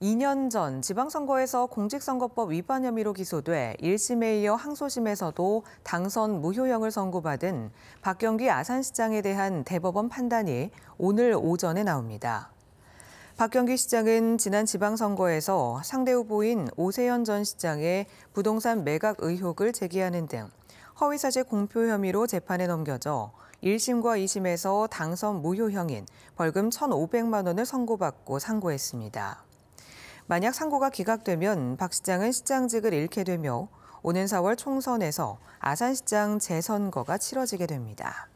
2년 전 지방선거에서 공직선거법 위반 혐의로 기소돼 1심에 이어 항소심에서도 당선 무효형을 선고받은 박경기 아산시장에 대한 대법원 판단이 오늘 오전에 나옵니다. 박경기 시장은 지난 지방선거에서 상대 후보인 오세현 전 시장의 부동산 매각 의혹을 제기하는 등 허위사실 공표 혐의로 재판에 넘겨져 1심과 2심에서 당선 무효형인 벌금 1,500만 원을 선고받고 상고했습니다. 만약 상고가 기각되면 박 시장은 시장직을 잃게 되며 오는 4월 총선에서 아산시장 재선거가 치러지게 됩니다.